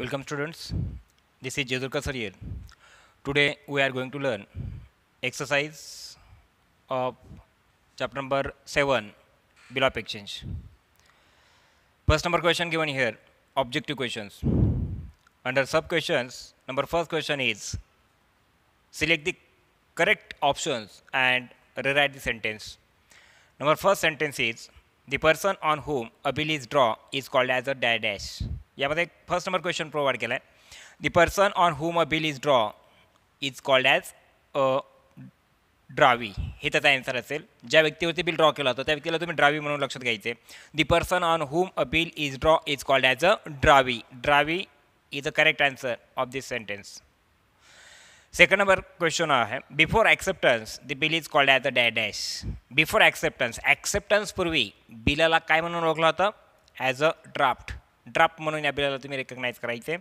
Welcome students, this is Jadurka sir Today we are going to learn exercise of chapter number 7 bill of exchange. First number question given here objective questions. Under sub questions number first question is select the correct options and rewrite the sentence. Number first sentence is the person on whom a bill is drawn is called as a dash. यामध्ये first number question provide केला आहे the person on whom a bill is draw is called as drawee हे त्याचा answer असेल ज्या व्यक्तीवरती bill draw केला होता त्या व्यक्तीला तुम्ही ड्रावी म्हणून लक्षात घ्यायचे the person on whom a bill is draw is called as a drawee drawee is a correct answer of this sentence second number question आहे before acceptance the bill is called as a da dash before acceptance ॲक्सेप्टन्सपूर्वी बिलाला काय म्हणून ओळखलं होतं as a draft draft म्हणून आपल्याला तुम्ही रेकग्नाईज करायचे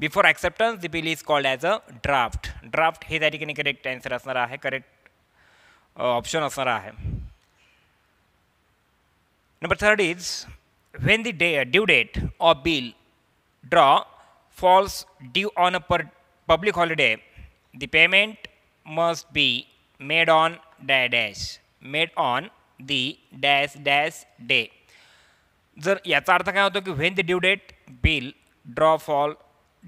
before acceptance the bill is called as a draft draft हे त्या करेक्ट आन्सर आना है करेक्ट ऑप्शन असणार आहे number third is when the day due date of bill draw falls due on a public holiday uh, holiday, the payment must be made dash made on made dash the dash जर याचा अर्थ काय होतो की when the due date bill draw fall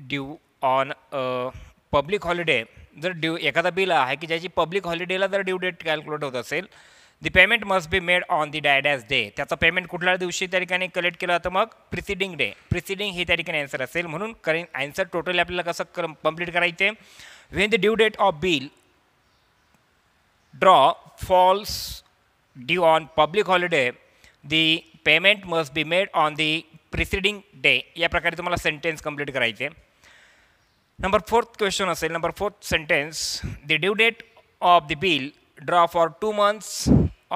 due on public holiday जर due एखादा bill आहे की ज्याची पब्लिक हॉलिडेला जर ड्यू डेट कॅल्क्युलेट होत असेल the payment must be made on the डायडॅस डे त्याचा पेमेंट कुठल्या दिवशी त्या ठिकाणी कलेक्ट केला तर मग प्रिसिडिंग डे प्रिसिडिंग हे त्या ठिकाणी आन्सर असेल म्हणून करेन ॲन्सर टोटली आपल्याला कसं कर कम्प्लीट करायचे when the due date of bill draw falls due on public holiday the payment must be made on the preceding day या प्रकारे तुम्हाला सेंटेन्स कंप्लीट करायचे नंबर फोर्थ क्वेश्चन असेल number fourth sentence the due date of the bill draw for two months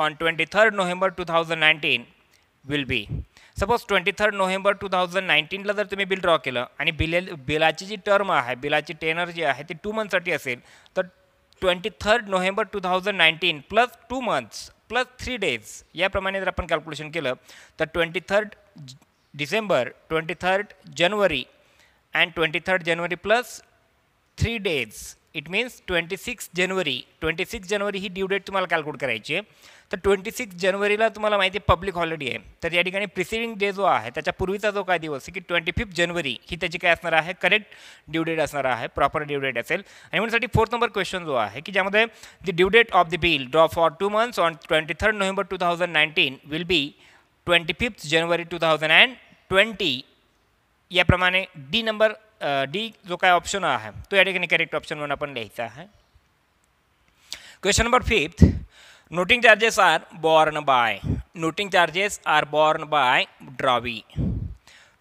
on twenty third November two thousand nineteen will be suppose twenty third November two thousand नाईन्टीनला जर तुम्ही bill draw केलं आणि बिले बिलाची जी term आहे बिलाची tenure जी आहे ती टू मंथसाठी असेल तर twenty third November two thousand nineteen plus two months plus three days या प्रमाणे जर आपण कॅल्क्युलेशन केलं तर twenty third December twenty third जानेवारी अँड ट्वेंटी थर्ड जानेवारी plus three days it means twenty six जानेवारी ट्वेंटी सिक्स जानेवारी ही ड्यू डेट तुम्हाला कॅल्क्युलेट करायची आहे तर ट्वेंटी सिक्स जानेवारीला तुम्हाला माहिती आहे पब्लिक हॉलिडे आहे तर या ठिकाणी प्रिसिडिंग डे जो आहे त्याच्या पूर्वीचा जो काय दिवस आहे की ट्वेंटी फिफ्थ जानेवारी ही त्याची काय असणार आहे करेक्ट ड्यू डेट असणार आहे प्रॉपर ड्यू डेट असेल आणि साठी फोर्थ नंबर क्वेश्चन जो आहे की ज्यामध्ये the due date of the bill draw for two months on twenty third November two thousand nineteen will be twenty fifth जानेवारी टू थाउजंड अँड ट्वेंटी याप्रमाणे D number D जो काय option आहे तो या ठिकाणी करेक्ट ऑप्शन म्हणून आपण लिहायचा आहे question number fifth noting charges are borne by noting charges are borne by drawee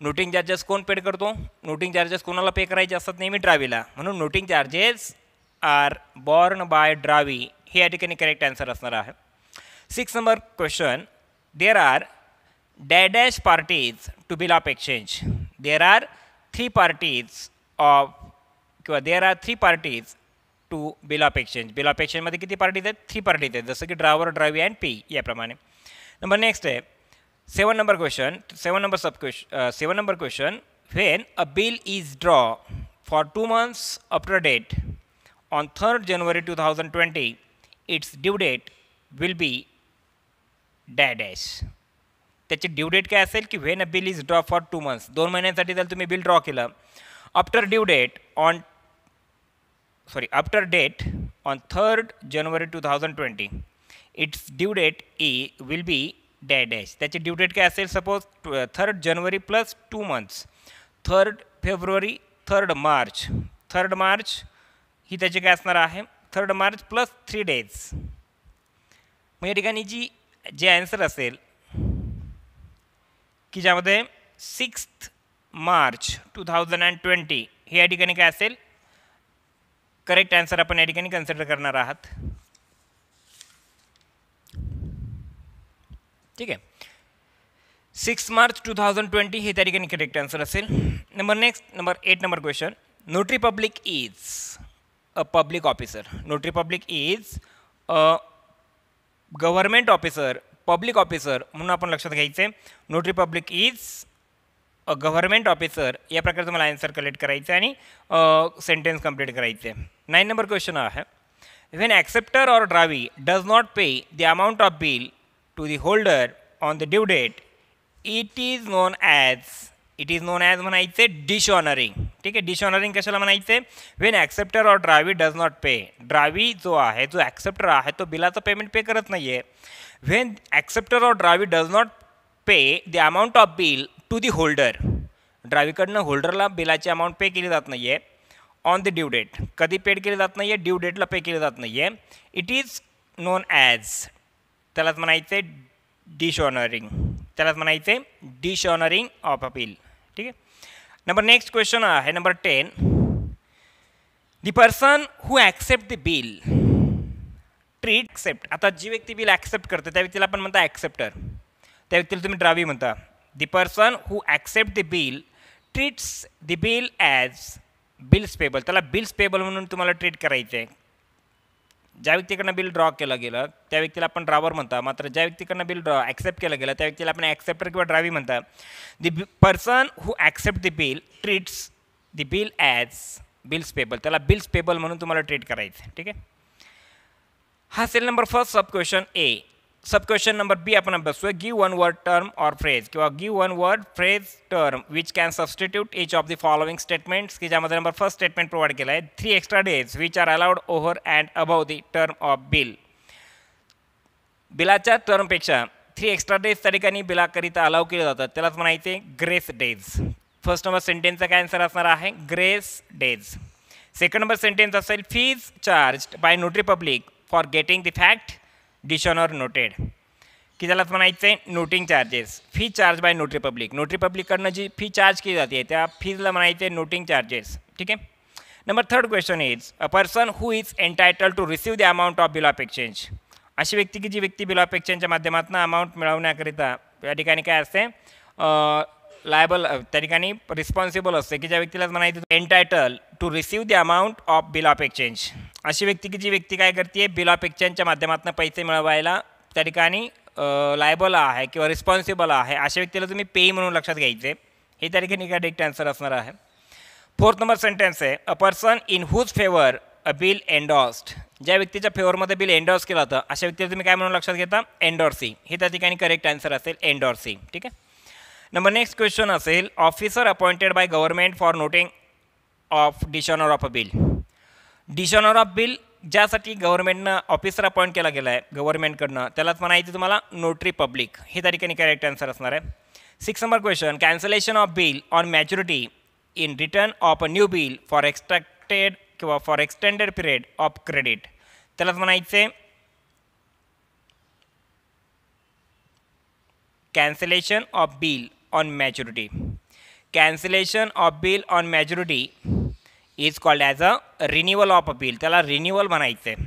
noting charges कोण पेड करतो नोटिंग चार्जेस कोणाला पे करायचे असतात नेहमी ड्रावीला म्हणून noting charges are borne by drawee हे या ठिकाणी करेक्ट आन्सर असणार आहे six number question there are dash parties to bill of exchange there are three parties of there are three parties to bill exchange. Bill exchange मध्ये किती parties three parties आहेत जसे की driver, drive and P याप्रमाणे Number next आहे seven number question seven number sub question uh, seven number question when a bill is draw for two months after date on 3rd January 2020 its due date will be dash त्याची due date काय असेल की when a bill is draw for two months दोन महिन्यांसाठी जर तुम्ही bill draw केलं after due date on sorry after date on third जानेवारी two thousand twenty it's due date ई विल बी डॅ डॅश त्याची ड्यू डेट काय असेल सपोज थर्ड जानेवारी प्लस टू मंथ्स थर्ड फेब्रुवारी थर्ड मार्च थर्ड मार्च ही त्याची काय असणार आहे third March plus three days मग या ठिकाणी जी जे ॲन्सर असेल की ज्यामध्ये six March two thousand and twenty हे या ठिकाणी काय असेल करेक्ट आन्सर आपण या ठिकाणी कन्सिडर करणार आहात ठीक आहे six March two thousand twenty हे त्या ठिकाणी करेक्ट आन्सर असेल number next number eight number question notary public is a public officer notary public is a government officer public officer म्हणून आपण लक्षात घ्यायचं आहे notary public is a government officer या प्रकारचं मला आन्सर कलेक्ट करायचं आहे आणि सेंटेन्स कंप्लीट करायचं आहे नाईन नंबर क्वेश्चन आहे when acceptor or drawee does not pay the amount of bill to the holder on the due date it is known as it is known as म्हणायचे honouring ठीक आहे honouring कशाला म्हणायचे when acceptor or drawee does not pay drawee जो आहे जो acceptor आहे तो बिलाचं पेमेंट पे करत नाही आहे when acceptor or drawee does not pay the amount of bill to the holder ड्रावीकडनं होल्डरला बिलाची अमाऊंट पे केली जात नाही आहे ऑन द ड्यू डेट कधी पेड केली जात नाही आहे ड्यू डेटला पे केली जात नाही आहे इट इज नोन ॲज त्यालाच म्हणायचे ऑनरिंग त्यालाच म्हणायचे डिशऑनरिंग ऑफ अपील ठीक है नंबर नेक्स्ट क्वेश्चन है number ten the person who accept the bill treat accept आता जी व्यक्ती बिल ॲक्सेप्ट करते त्या व्यक्तीला आपण म्हणता ॲक्सेप्टर त्या व्यक्तीला तुम्ही ड्रावी म्हणता the person who accept the bill treats the bill as bills payable त्याला बिल्स पेबल म्हणून तुम्हाला ट्रीट करायचं आहे ज्या व्यक्तीकडनं बिल ड्रॉ केलं गेलं त्या व्यक्तीला आपण ड्रावर म्हणता मात्र ज्या व्यक्तीकडनं बिल ड्रॉ ॲक्सेप्ट केलं गेलं त्या व्यक्तीला आपण ॲक्सेप्टर किंवा ड्रावी म्हणता the person who accept the bill treats the bill as bills payable त्याला बिल्स पेबल म्हणून तुम्हाला ट्रीट करायचं ठीक आहे हा सेल number first sub question A sub question number B आपण अभ्यासूया give one word term or phrase किंवा give one word phrase term which can substitute each of the following statements की ज्यामध्ये नंबर फर्स्ट स्टेटमेंट प्रोव्हाइड केलं आहे three extra days which are allowed over and above the term of bill बिलाच्या टर्मपेक्षा three extra days त्या ठिकाणी बिलाकरिता allow केले जातात त्यालाच म्हणायचे ग्रेस डेज फर्स्ट नंबर सेंटेन्सचा काय आन्सर असणार आहे grace days second number sentence असेल fees charge by notary public for getting the fact dishonour noted की त्याला म्हणायचं आहे noting charges fee charge by notary public notary पब्लिककडनं जी फी चार्ज केली जाते त्या फीजला म्हणायचं आहे नोटिंग चार्जेस ठीक आहे number third question is a person who is entitled to receive the amount of bill of exchange अशी व्यक्ती की जी व्यक्ती बिल ऑफ एक्सचेंजच्या माध्यमातून अमाऊंट मिळवण्याकरिता या ठिकाणी काय असते लायबल त्या ठिकाणी रिस्पॉन्सिबल असते की ज्या व्यक्तीला म्हणायचं entitled to receive the amount of bill of exchange अशी व्यक्ती की जी व्यक्ती काय करते बिल ऑफ एक्सचेंजच्या माध्यमातून पैसे मिळवायला त्या ठिकाणी लायबल आहे किंवा रिस्पॉन्सिबल आहे अशा व्यक्तीला तुम्ही पेई म्हणून लक्षात घ्यायचे हे त्या ठिकाणी करेक्ट आन्सर असणार आहे फोर्थ नंबर सेंटेन्स आहे a person in whose favour a bill endorsed ज्या व्यक्तीच्या फेवरमध्ये बिल एन्डॉर्स केलं होतं अशा व्यक्तीला तुम्ही काय म्हणून लक्षात घेता एन्डॉर्सी हे त्या ठिकाणी करेक्ट आन्सर असेल एन्डॉर्सी ठीक आहे नंबर नेक्स्ट क्वेश्चन असेल officer appointed by government for noting of dishonour of a bill dishonour of bill ज्यासाठी गव्हर्नमेंटनं ऑफिसर अपॉइंट केला गेला आहे गव्हर्नमेंटकडनं त्यालाच म्हणायचं तुम्हाला नोटरी पब्लिक हे त्या ठिकाणी करेक्ट आन्सर असणार आहे six number question cancellation of bill on maturity in return of a new bill for extracted किंवा for extended period of credit त्यालाच म्हणायचे cancellation of bill on maturity. Cancellation of bill on maturity is called as a renewal of appeal त्याला रिन्युअल म्हणायचं आहे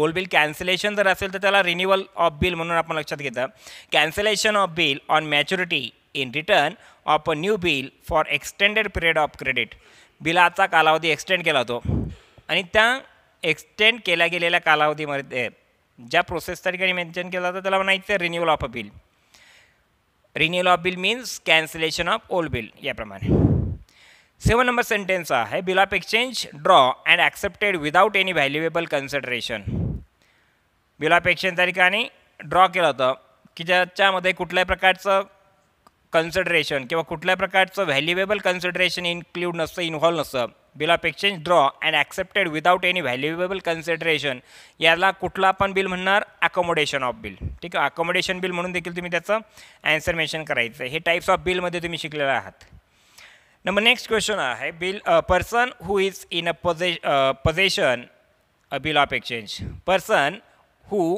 old bill cancellation जर असेल तर त्याला रिन्युअल ऑफ बिल म्हणून आपण लक्षात घेतं cancellation of bill on maturity in return of a new bill for extended period of credit बिलाचा कालावधी एक्सटेंड केला होतो आणि त्या एक्सटेंड केल्या गेलेल्या कालावधीमध्ये ज्या त्या ठिकाणी मेन्शन केला होता त्याला म्हणायचं renewal of a bill renewal of bill means cancellation of old bill याप्रमाणे सेवन नंबर सेंटेन्स आहे bill of exchange draw and accepted without any valuable consideration bill of exchange त्या ठिकाणी ड्रॉ केलं होतं की ज्याच्यामध्ये कुठल्याही प्रकारचं कन्सिडरेशन किंवा कुठल्याही प्रकारचं व्हॅल्युएबल कन्सिडरेशन इन्क्ल्यूड नसतं इन्व्हॉल्व नसतं bill of exchange draw and accepted without any valuable consideration याला कुठला पण बिल म्हणणार अकोमोडेशन ऑफ बिल ठीक आहे अकोमोडेशन बिल म्हणून देखील तुम्ही त्याचं अँसर मेन्शन करायचं हे टाईप्स ऑफ बिलमध्ये तुम्ही शिकलेला आहात नंबर नेक्स्ट क्वेश्चन आहे bill person who is in a पजे possession a bill of exchange person who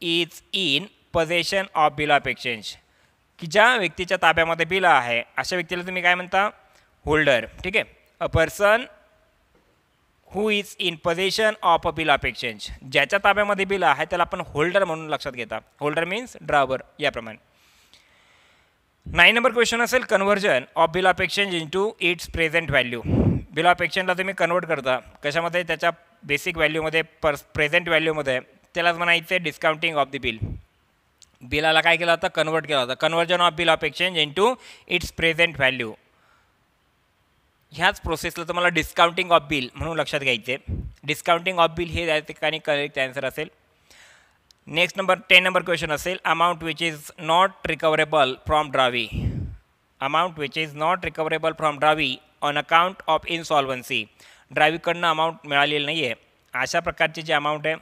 is in possession of bill of exchange की ज्या व्यक्तीच्या ताब्यामध्ये बिल आहे अशा व्यक्तीला तुम्ही काय म्हणता होल्डर ठीक आहे a person who is in possession of a bill of exchange ज्याच्या ताब्यामध्ये बिल आहे त्याला आपण होल्डर म्हणून लक्षात घेता होल्डर मीन्स ड्रावर याप्रमाणे नाईन नंबर क्वेश्चन असेल conversion of bill of exchange into its present value bill of एक्सचेंजला तुम्ही कन्वर्ट करता कशामध्ये त्याच्या बेसिक व्हॅल्यूमध्ये पर्स प्रेझेंट व्हॅल्यूमध्ये त्यालाच म्हणायचं डिस्काउंटिंग ऑफ द बिल बिलाला काय केलं होतं कन्वर्ट केला होता conversion of bill of exchange into its present value ह्याच प्रोसेसला तुम्हाला डिस्काउंटिंग ऑफ बिल म्हणून लक्षात घ्यायचे डिस्काउंटिंग ऑफ बिल हे या ठिकाणी करेक्ट आन्सर असेल next number ten number question असेल amount which is not recoverable from drawee amount which is not recoverable from drawee on account of insolvency ड्रावीकडनं amount मिळालेलं नाही आहे अशा प्रकारचे जे अमाऊंट आहे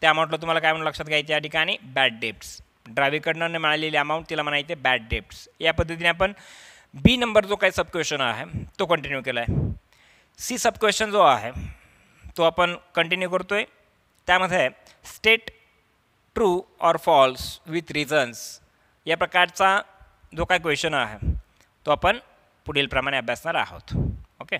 त्या अमाऊंटला तुम्हाला काय म्हणून लक्षात घ्यायचं या ठिकाणी बॅड डेप्ट्स ड्रावीकडनं मिळालेली अमाऊंट तिला म्हणायचे बॅड डेप्ट्स या पद्धतीने आपण बी नंबर जो काही सब क्वेश्चन आहे तो कंटिन्यू केला आहे सी सब क्वेश्चन जो आहे तो आपण कंटिन्यू करतो आहे त्यामध्ये state true or false with reasons या प्रकारचा जो काय क्वेश्चन आहे तो आपण प्रमाणे अभ्यासणार आहोत ओके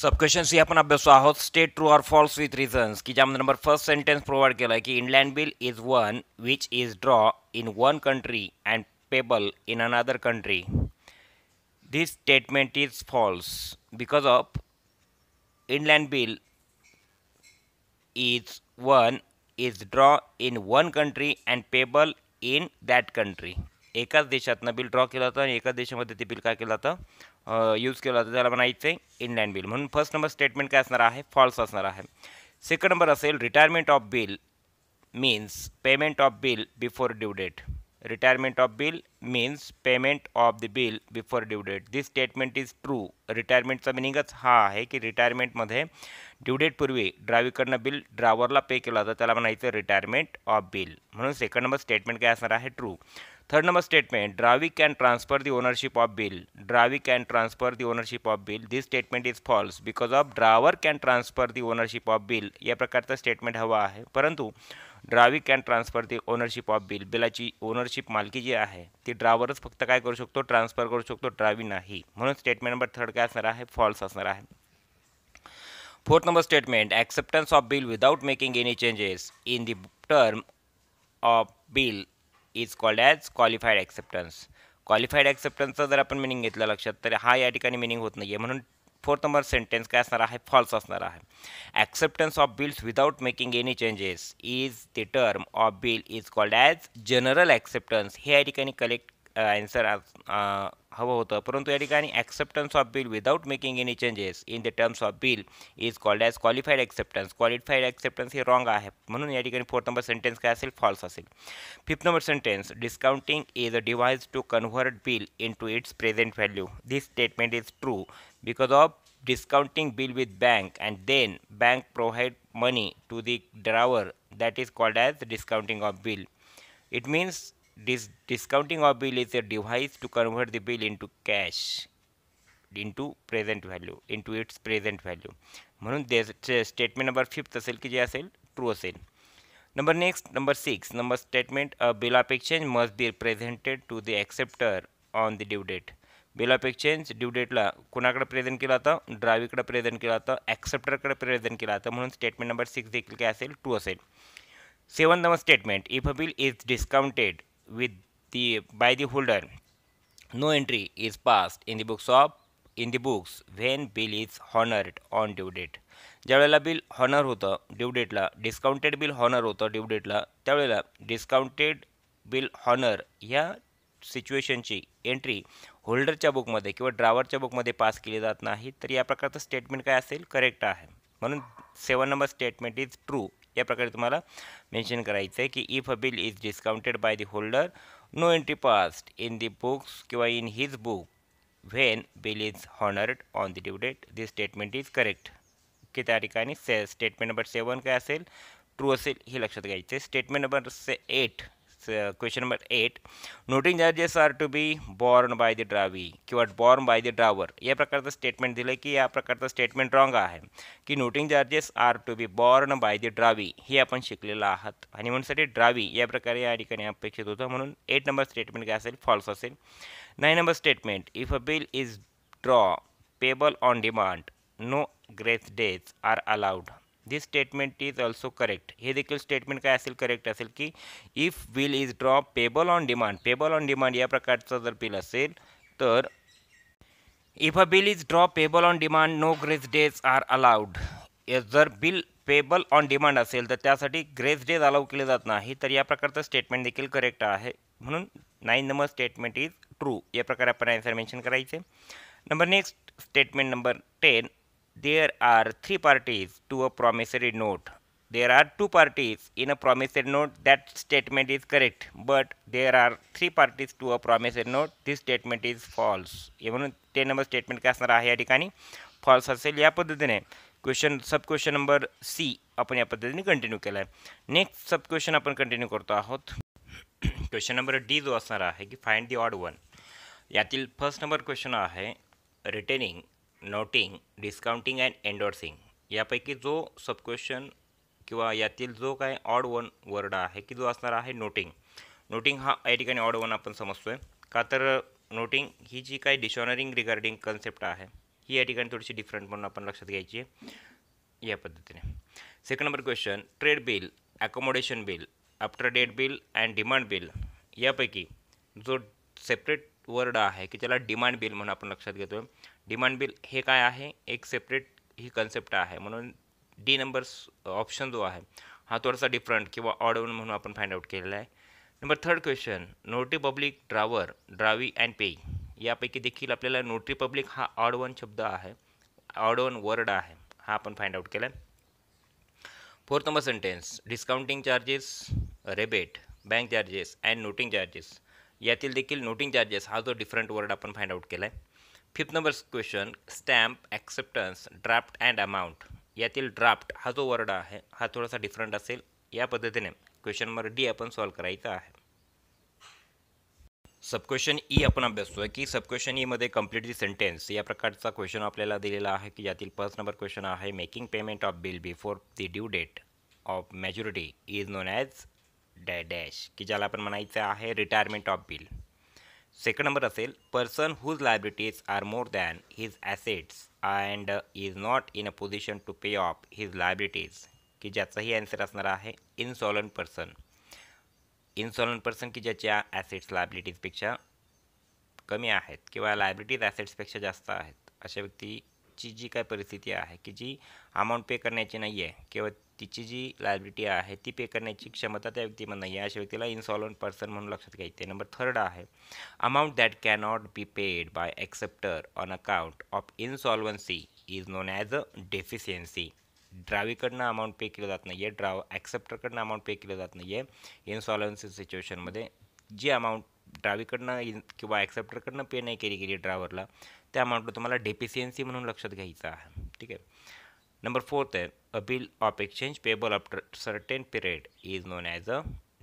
सब क्वेश्चन सी आपण अभ्यास आहोत state true or false with reasons की ज्यामध्ये नंबर फर्स्ट सेंटेन्स प्रोव्हाइड केला आहे की inland bill is one which is draw in one country and payable in another country. This statement is false because of inland bill is one is draw in one country and payable in that country. एकाच देशातनं bill draw केलं होतं आणि एकाच देशामध्ये ते bill काय केलं होतं यूज केलं होतं त्याला म्हणायचं आहे इनलँड बिल म्हणून फर्स्ट नंबर स्टेटमेंट काय असणार आहे फॉल्स असणार आहे सेकंड नंबर असेल retirement of bill means payment of bill before due date. Retirement of bill means payment of the bill before due date. This statement is true. Retirement मिनिंगच हा आहे की रिटायरमेंटमध्ये ड्यू डेटपूर्वी ड्रायव्हरकडनं बिल ड्रायव्हरला पे केलं जातं त्याला म्हणायचं रिटायरमेंट ऑफ बिल म्हणून सेकंड नंबर स्टेटमेंट काय असणार आहे true third number statement drawee can transfer the ownership of bill drawee can transfer the ownership of bill this statement is false because of drawer can transfer the ownership of bill या प्रकारचं statement हवं आहे परंतु drawee can transfer the ownership of bill बिलाची ownership मालकी जी आहे ती ड्रावरच फक्त काय करू शकतो ट्रान्सफर करू शकतो ड्रावी नाही म्हणून स्टेटमेंट नंबर थर्ड काय असणार आहे फॉल्स असणार आहे fourth number statement acceptance of bill without making any changes in the term of bill is called as qualified acceptance qualified ॲक्सेप्टन्सचा जर आपण मिनिंग घेतला लक्षात तर हा या ठिकाणी मिनिंग होत नाही आहे म्हणून फोर्थ नंबर सेंटेन्स काय असणार आहे फॉल्स असणार आहे acceptance of bills without making any changes is the term of bill is called as general acceptance हे या ठिकाणी कलेक्ट ॲन्सर हवं होतं परंतु या ठिकाणी acceptance of bill without making any changes in the terms of bill is called as qualified acceptance qualified acceptance हे wrong आहे म्हणून या ठिकाणी फोर्थ नंबर सेंटेन्स काय असेल फॉल्स असेल fifth number sentence discounting is a device to convert bill into its present value this statement is true because of discounting bill with bank and then bank provide money to the drawer that is called as discounting of bill it means this discounting of bill is a device to convert the bill into cash into present value into its present value म्हणून ते statement number fifth असेल की जे असेल true असेल number next number six number statement a bill of exchange must be presented to the acceptor on the due date bill of exchange due डेटला कोणाकडे present केला होता ड्रायव्हीकडे प्रेझेंट केला होता ॲक्सेप्टरकडे प्रेझेंट केला होता म्हणून स्टेटमेंट नंबर सिक्स देखील काय असेल टू असेल seven number statement if a bill is discounted with the by the holder no entry is passed in the books of in the books when bill is honoured on due date ज्यावेळेला bill honour होतं due डेटला discounted bill honour होतं due डेटला त्यावेळेला discounted bill honour ह्या सिच्युएशनची entry होल्डरच्या बुकमध्ये किंवा ड्रायव्हरच्या बुकमध्ये पास केली जात नाही तर या प्रकारचं स्टेटमेंट काय असेल करेक्ट आहे म्हणून seven number statement is true या प्रकारे तुम्हाला मेन्शन करायचं आहे की if a bill is discounted by the holder no entry passed in the books किंवा in his book when bill is honoured on the due date this statement is correct की त्या ठिकाणी से स्टेटमेंट नंबर सेवन काय असेल true असेल हे लक्षात घ्यायचं आहे statement number say eight Uh, question number 8 noting charges are to be borne by the drawee किंवा बॉर्न बाय द ड्रावर या प्रकारचं स्टेटमेंट दिलं की या प्रकारचा स्टेटमेंट रॉंग आहे की noting charges are to be borne by the drawee हे आपण शिकलेलं आहात आणि म्हणून साठी ड्रावी या प्रकारे या ठिकाणी अपेक्षित होतं म्हणून एट नंबर स्टेटमेंट काय असेल फॉल्स असेल nine number statement if a bill is draw payable on demand no grace days are allowed this statement is also correct हे देखील स्टेटमेंट काय असेल करेक्ट असेल की if bill is draw payable on demand payable on demand या प्रकारचं जर bill असेल तर if a bill is draw payable on demand no grace days are allowed जर बिल पेबल ऑन डिमांड असेल तर त्यासाठी ग्रेस डेज अलाउ केले जात नाही तर या प्रकारचं स्टेटमेंट देखील करेक्ट आहे म्हणून nine number statement is true या प्रकारे आपण आन्सर मेन्शन करायचे number next statement number ten there are three parties to a promissory note. There are two parties in a promissory note. That statement is correct. But there are three parties to a promissory note. This statement is false. Even म्हणून number statement statement काय असणार आहे या ठिकाणी false असेल या पद्धतीने question sub question number C आपण या पद्धतीने कंटिन्यू केला आहे नेक्स्ट सब क्वेश्चन आपण कंटिन्यू करतो आहोत क्वेश्चन नंबर डी जो असणार आहे की फाइंड दी ऑड वन यातील फर्स्ट नंबर क्वेश्चन आहे retaining noting discounting and endorsing यापैकी जो सब क्वेश्चन किंवा यातील जो काय ऑड वन वर्ड आहे की जो असणार आहे नोटिंग नोटिंग हा या ठिकाणी ऑड वन आपण समजतो आहे का तर नोटिंग ही जी काही डिशॉनरिंग रिगार्डिंग कन्सेप्ट आहे ही या ठिकाणी थोडीशी डिफरंट म्हणून आपण लक्षात घ्यायची आहे या पद्धतीने second number question trade bill accommodation bill after date bill and demand bill यापैकी जो सेपरेट वर्ड आहे की त्याला डिमांड बिल म्हणून आपण लक्षात घेतो आहे डिमांड बिल हे काय आहे एक सेपरेट ही कन्सेप्ट आहे म्हणून डी नंबर्स ऑप्शन जो आहे हा थोडासा डिफरंट किंवा ऑड म्हणून आपण फाइंड आउट केलेला आहे number third question notary public drawer drawee and payee यापैकी देखील आपल्याला नोटरी पब्लिक हा ऑड वन शब्द आहे ऑड वन वर्ड आहे हा आपण फाइंड आउट केला fourth number sentence discounting charges rebate bank charges and noting charges यातील देखील नोटिंग चार्जेस हा जो डिफरंट वर्ड आपण फाइंड आउट केला आहे fifth number question stamp acceptance draft and amount यातील ड्राफ्ट हा जो वर्ड आहे हा थोडासा डिफरंट असेल या पद्धतीने क्वेश्चन नंबर डी आपण सॉल्व्ह करायचा आहे सब क्वेश्चन ई आपण अभ्यासतोय की सब क्वेश्चन ईमध्ये कम्प्लीट दी सेंटेन्स या प्रकारचा क्वेश्चन आपल्याला दिलेला आहे की यातील फर्स्ट नंबर क्वेश्चन आहे making payment of bill before the due date of maturity is known as डॅ डॅश की ज्याला आपण म्हणायचं आहे retirement of bill second number असेल person whose liabilities are more than his assets and is not in a position to pay off his liabilities की ज्याचाही answer असणार आहे इन्सॉलंट पर्सन इन्सॉलंट पर्सन की ज्याच्या ॲसेट्स लायबिलिटीजपेक्षा कमी आहेत किंवा लायबिलिटीज ॲसेट्सपेक्षा जास्त आहेत अशा व्यक्ती ची जी काय परिस्थिती आहे की जी अमाऊंट पे करण्याची नाही आहे किंवा तिची जी लायबिलिटी आहे ती पे करण्याची क्षमता त्या व्यक्तीमध्ये नाही आहे अशा व्यक्तीला इन्सॉलंट पर्सन म्हणून लक्षात घ्यायचे नंबर थर्ड आहे amount that cannot be paid by acceptor on account of insolvency is known as a deficiency ड्रावीकडनं अमाऊंट पे केलं जात नाही आहे ड्राव ॲक्सेप्टरकडनं अमाऊंट पे केलं जात नाही आहे इन्सॉल्वन्सी सिच्युएशनमध्ये जी अमाऊंट ड्रावीकडनं किंवा ॲक्सेप्टरकडनं पे नाही केली गेली ड्रायव्हरला त्या अमाऊंटला तुम्हाला डेफिशियन्सी म्हणून लक्ष है ठीक है नंबर फोर्थ है a bill of exchange payable after certain period is known as a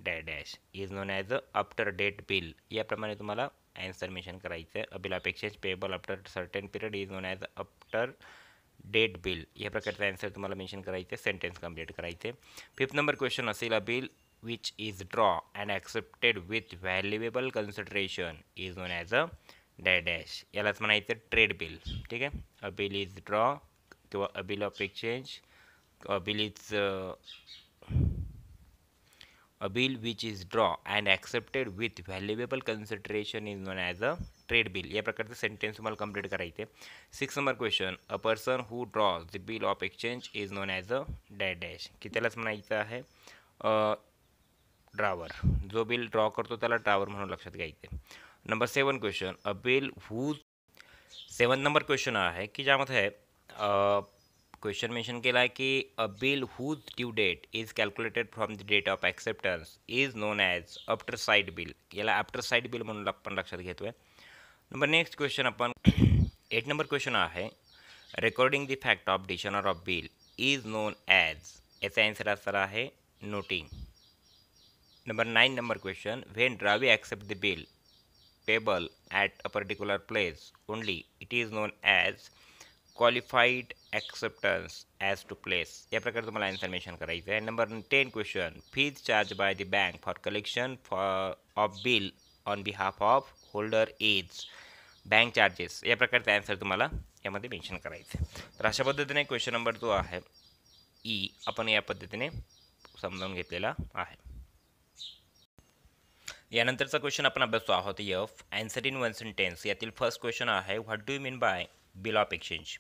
dash is known as a after date bill ये तुम्हारा एन्सर मेन्शन कराए a bill of exchange payable after certain period is known a after date bill या प्रकारचा answer तुम्हारा mention कराए sentence complete कराए fifth number question अल a bill which is draw and accepted with valuable consideration is known as a dash uh, ये यालाच इतना trade bill ठीक है अ बिल इज ड्रॉ कि a bill of exchange a bill is a bill which is draw and accepted with valuable consideration is known as a trade bill प्रकार से sentence तुम्हारे complete करायचे six number question a person who draws the bill of exchange is known as a डॅ dash की मना है drawer जो bill draw करते ड्रावर मनु लक्षा गया number seven question a bill who seven number question आहे की ज्यामध्ये क्वेश्चन मेन्शन केला आहे की a bill whose due date is calculated from the date of acceptance is known as after sight bill याला आफ्टर साईड बिल म्हणून आपण लक्षात घेतो आहे नंबर नेक्स्ट क्वेश्चन आपण एट नंबर क्वेश्चन आहे recording the fact of dishonour of bill is known as याचा answer असणार आहे noting number nine number question when drawee accept the bill table at a particular place only it is known as qualified acceptance as to place या प्रकारे तुम्हाला answer mention करायचं आहे number ten question fees charge by the bank for collection for of bill on behalf of holder is bank charges या प्रकारचा answer तुम्हाला यामध्ये mention करायचं आहे तर अशा पद्धतीने क्वेश्चन नंबर जो आहे ई e आपण या पद्धतीने समजावून घेतलेला आहे यानंतरचा क्वेश्चन आपण अभ्यासतो आहोत यफ अँसर इन वन सेंटेन्स यातील फर्स्ट क्वेश्चन आहे what do you mean by bill of exchange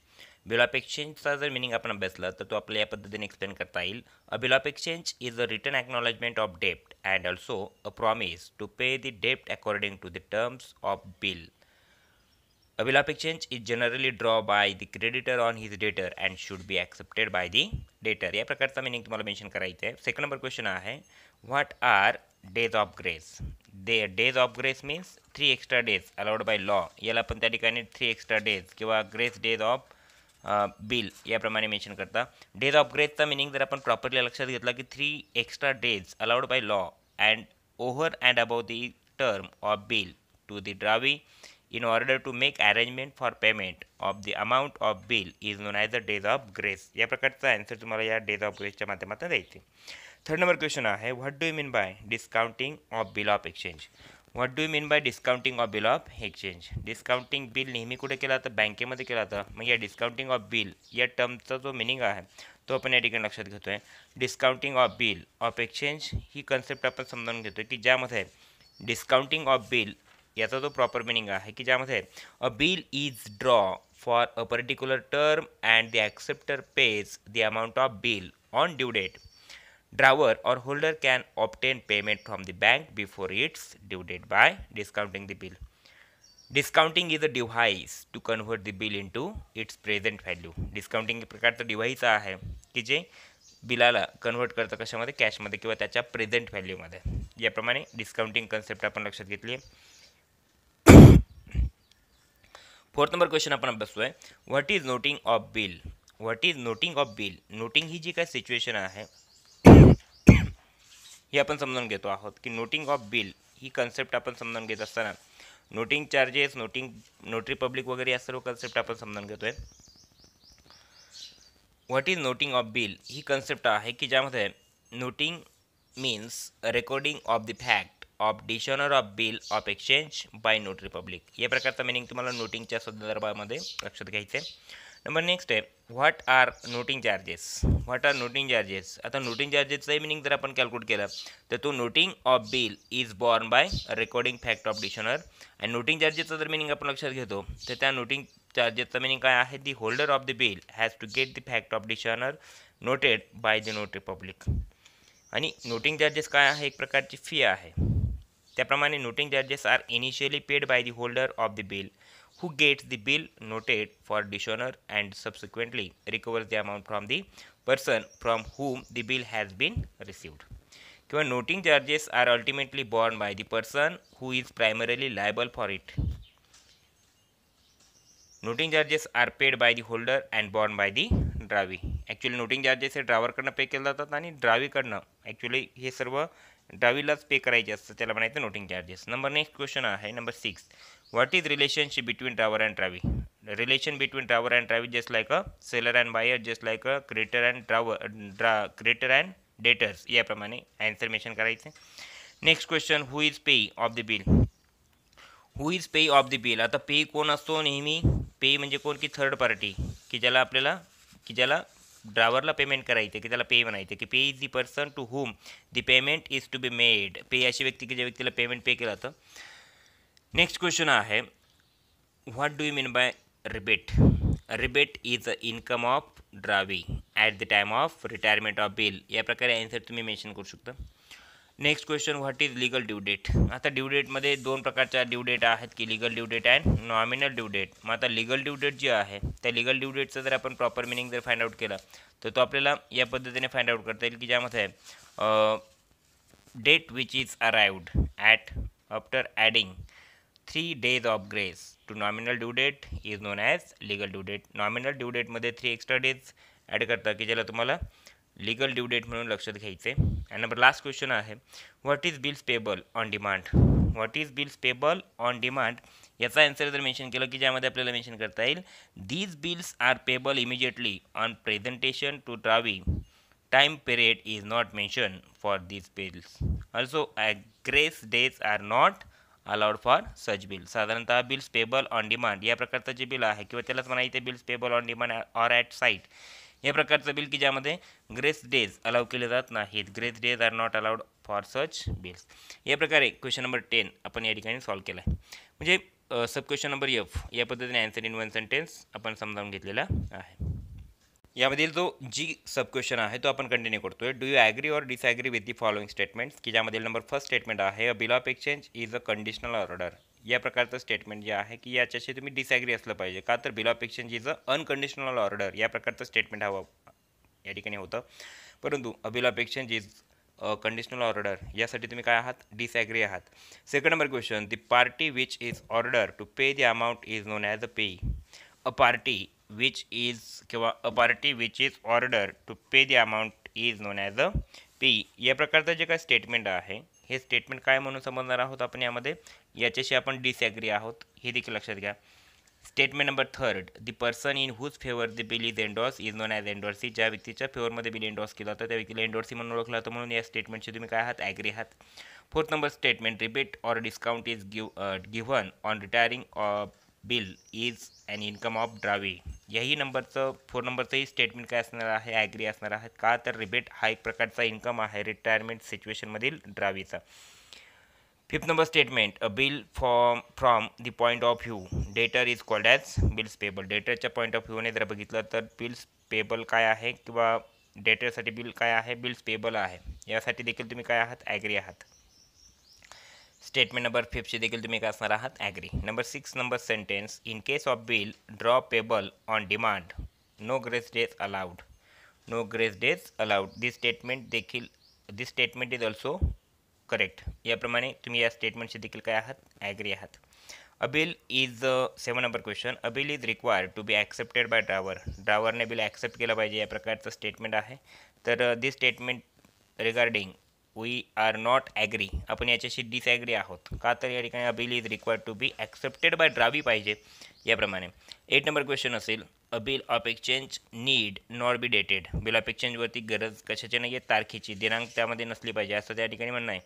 bill of एक्सचेंजचा जर मिनिंग आपण अभ्यासला तर तो आपल्या या पद्धतीने एक्सप्लेन करता येईल अ bill of exchange is a return acknowledgement of dept and also a promise to pay the dept according to the terms of bill a bill of exchange is generally draw by the creditor on his डेटर and should be accepted by the डेटर या प्रकारचा meaning तुम्हाला mention करायचं आहे second number question आहे what R days of grace they days of grace means three extra days allowed by law याला आपण त्या ठिकाणी थ्री एक्स्ट्रा डेज किंवा ग्रेस डेज ऑफ बिल याप्रमाणे मेन्शन करता डेज ऑफ ग्रेसचा मिनिंग जर आपण प्रॉपरली लक्षात घेतला की three extra days allowed by law and over and above the term of bill to the drawee in order to make arrangement for payment of the amount of bill is known as a days of grace या प्रकारचा answer तुम्हाला या days of ग्रेसच्या माध्यमातून द्यायचे third number question आ है what do you mean by discounting of bill of exchange what do mean by discounting of bill of exchange discounting bill नेहमी कुठे केला जातं बँकेमध्ये केला जातं मग या डिस्काउंटिंग ऑफ बिल या टर्मचा जो मिनिंग आहे तो आपण या ठिकाणी लक्षात घेतो आहे discounting of bill of exchange ही कन्सेप्ट आपण समजावून घेतो की ज्यामध्ये डिस्काउंटिंग ऑफ बिल याचा जो प्रॉपर मिनिंग आहे की ज्यामध्ये a bill is draw for a particular term and the acceptor pays the amount of bill on due date drawer और holder can obtain payment from the bank before its due date by discounting the bill discounting is a device to convert the bill into its present value discounting प्रकार प्रकारचं device आहे की जे बिलाला convert करतं कशामध्ये कॅशमध्ये किंवा त्याच्या प्रेझेंट व्हॅल्यूमध्ये याप्रमाणे डिस्काउंटिंग कन्सेप्ट आपण लक्षात घेतली आहे फोर्थ नंबर क्वेश्चन आपण बसू आहे what is noting of bill what is noting of bill noting ही जी काय सिच्युएशन आहे हे आपण समजून घेतो आहोत की नोटिंग ऑफ बिल ही कन्सेप्ट आपण समजून घेत असताना noting charges noting notary public वगैरे या सर्व कन्सेप्ट आपण समजून घेतो आहे what is noting of bill ही कन्सेप्ट आहे की ज्यामध्ये noting means recording of the fact of dishonour of bill of exchange bye notary public या प्रकारचा मिनिंग तुम्हाला नोटिंगच्या संदर्भामध्ये लक्षात घ्यायचं आहे नंबर नेक्स्ट आहे what are noting charges what are noting charges आता नोटिंग चार्जेसचा मिनिंग जर आपण कॅल्क्युलेट केलं तर तो noting of bill is born by recording fact of dishonour आणि नोटिंग चार्जेसचं जर मिनिंग आपण लक्षात घेतो तर त्या नोटिंग चार्जेसचं मिनिंग काय आहे the holder of the bill has to get the fact of dishonour noted by the notary public आणि नोटिंग चार्जेस काय आहे एक प्रकारची फी आहे त्याप्रमाणे noting charges are initially paid by the holder of the bill who gets the bill noted for dishonor and subsequently recovers the amount from the person from whom the bill has been received. Given noting charges are ultimately borne by the person who is primarily liable for it. Noting charges are paid by the holder and borne by the driver. Actually, noting charges are driver करना pay किया जाता था नहीं, driver Actually, ये सर्व डावीलाच पे करायचे असतं त्याला म्हणायचं noting charges number next question आहे number six what is relationship between driver and drawee relation between drawer and driver just like seller seller and buyer like like and drawer draw drawer draw debtors and debtors याप्रमाणे answer mention करायचे next question who is pay of the bill who is pay of the bill आता pay कोण असतो नेहमी पे म्हणजे कोण की third party की ज्याला आपल्याला की ज्याला ड्रायव्हरला पेमेंट करायचं की त्याला पे म्हणायचं की pay is the person to whom the payment is to be made pay अशी व्यक्ती की ज्या व्यक्तीला पेमेंट पे केलं जातं नेक्स्ट क्वेश्चन आहे what do you mean by rebate rebate is a income of drawee at the time of retirement of bill या प्रकारे अँसर तुम्ही मेन्शन करू शकता next question what is legal due date आता due डेटमध्ये दोन प्रकारच्या ड्यू डेट आहेत की legal due date and nominal due date मग आता लिगल ड्यू डेट जे आहे त्या लिगल ड्यू डेटचं जर आपण प्रॉपर मिनिंग जर फाइंड आउट केला तर तो आपल्याला या पद्धतीने फाइंड आउट करता येईल की ज्यामध्ये date which is arrived at after adding three days of grace to nominal due date is known as legal due date nominal due डेटमध्ये थ्री एक्स्ट्रा डेज ॲड करता की ज्याला तुम्हाला लिगल ड्यू डेट म्हणून लक्षात घ्यायचे अँड नंबर लास्ट क्वेश्चन आहे what is bills payable on demand what is bills payable on demand याचा आंसर जर मेन्शन केलं की ज्यामध्ये आपल्याला मेन्शन करता येईल these bills are payable immediately on presentation to drawee time period is not mention for these bills also grace days are not allowed for such bill साधारणतः bills payable on demand या प्रकारचं जे bill आहे किंवा त्यालाच म्हणायचे bills payable on demand or at sight या प्रकारचं बिल की ज्यामध्ये ग्रेस डेज अलाव केले जात नाहीत grace days are not allowed for such bills या प्रकारे क्वेश्चन नंबर टेन आपण या ठिकाणी सॉल्व केला आहे म्हणजे सब क्वेश्चन नंबर एफ या पद्धतीने ॲन्सर इन वन सेंटेन्स आपण समजावून घेतलेला आहे यामधील जो जी सब क्वेश्चन आहे तो आपण कंटिन्यू करतो आहे do you agree or disagree with the following statements की ज्यामधील नंबर फर्स्ट स्टेटमेंट आहे a bill of exchange is a conditional order या प्रकारचं स्टेटमेंट जे आहे की याच्याशी तुम्ही डिसॲग्री असलं पाहिजे का तर bill of exchange is unconditional order या प्रकारचं स्टेटमेंट हवं या ठिकाणी होतं परंतु bill of is conditional order यासाठी तुम्ही काय आहात डिसॲग्री आहात second number question the party which is order to pay the amount is known as a payee a party which is किंवा a party which is order to pay the amount is known as a payee या प्रकारचं जे काय statement आहे हे statement काय म्हणून समजणार आहोत आपण यामध्ये याच्याशी आपण डिसॲग्री आहोत हे देखील लक्षात घ्या statement number third the person in whose favour the bill is endorse is known as endorsee ज्या व्यक्तीच्या फेवरमध्ये बिल एन्डॉर्स केला होता त्या व्यक्तीला एन्डॉर्सी म्हणून ओळखला होता म्हणून या स्टेटमेंटशी तुम्ही काय आहात ॲग्री आहात fourth number statement rebate or discount is give given on retiring bill is and income of drawee याही नंबरचं फोर नंबरचंही स्टेटमेंट काय असणार आहे ॲग्री असणार आहे का तर रिबेट हा एक प्रकारचा इन्कम आहे रिटायरमेंट सिच्युएशनमधील ड्रावीचा fifth number statement a bill from from the point of view debtor is called as bills payable डेटरच्या पॉईंट ऑफ व्ह्यूने जर बघितलं तर बिल्स पेबल काय आहे किंवा डेटरसाठी बिल काय आहे बिल्स पेबल आहे यासाठी देखील तुम्ही काय आहात ॲग्री आहात स्टेटमेंट नंबर फिफ्थचे देखील तुम्ही काय असणार आहात agree number six number sentence in case of bill draw payable on demand no grace days allowed no grace days allowed this statement देखील this statement is also correct याप्रमाणे तुम्ही या स्टेटमेंटशी देखील काय आहात ॲग्री आहात a bill bill is seven number question a bill is required to be accepted by drawer ड्रायव्हरने बिल ॲक्सेप्ट केलं पाहिजे या प्रकारचं स्टेटमेंट आहे तर this statement regarding we R not agree आपण याच्याशी डिसॲग्री आहोत का तर या ठिकाणी a bill is required to be accepted by drawee पाहिजे याप्रमाणे एट नंबर क्वेश्चन असेल a bill of exchange need not be dated bill of एक्सचेंजवरती गरज कशाची नाही आहे तारखेची दिनांक त्यामध्ये नसली पाहिजे असं त्या ठिकाणी म्हणणं आहे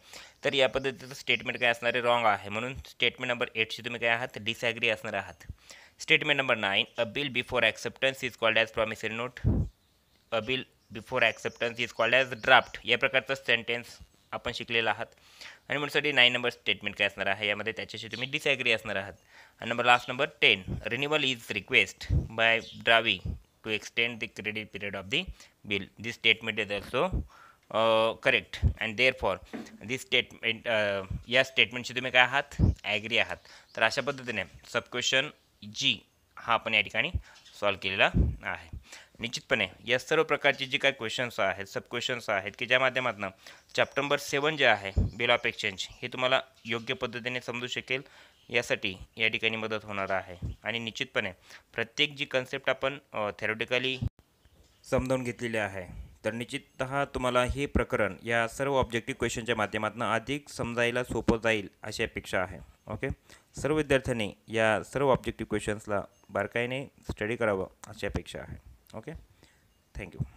तर या पद्धतीचं स्टेटमेंट काय असणार आहे रॉंग आहे म्हणून स्टेटमेंट नंबर एटशी तुम्ही काय आहात डिसॲग्री असणार आहात statement number nine a bill before acceptance is called as promissory note a bill before acceptance is called as draft या प्रकारचा सेंटेन्स आपण शिकलेला आहात आणि म्हणूनसाठी नाईन नंबर स्टेटमेंट काय असणार आहे यामध्ये त्याच्याशी तुम्ही डिसॲग्री असणार आहात आणि number last number ten renewal is request by drawee to extend the credit period of the bill this statement is also correct and therefore this statement या स्टेटमेंटशी तुम्ही काय आहात ॲग्री आहात तर अशा पद्धतीने सबक्वेशन जी हा आपण या ठिकाणी सॉल्व केलेला आहे निश्चितपणे या सर्व प्रकारचे जे काही क्वेश्चन्स आहेत सब क्वेश्चन्स आहेत की ज्या माध्यमातून चॅप्टर नंबर सेवन जे आहे बिल ऑफ एक्सचेंज हे तुम्हाला योग्य पद्धतीने समजू शकेल यासाठी या ठिकाणी मदत होणार आहे आणि निश्चितपणे प्रत्येक जी कन्सेप्ट आपण थेरोटिकली समजावून घेतलेली आहे तर निश्चित तुम्हाला हे प्रकरण या सर्व ऑब्जेक्टिव्ह क्वेश्चनच्या माध्यमातून अधिक समजायला सोपं जाईल अशी अपेक्षा आहे ओके सर्व विद्यार्थ्यांनी या सर्व ऑब्जेक्टिव्ह क्वेश्चन्सला बारकाईने स्टडी करावं अशी अपेक्षा आहे okay thank you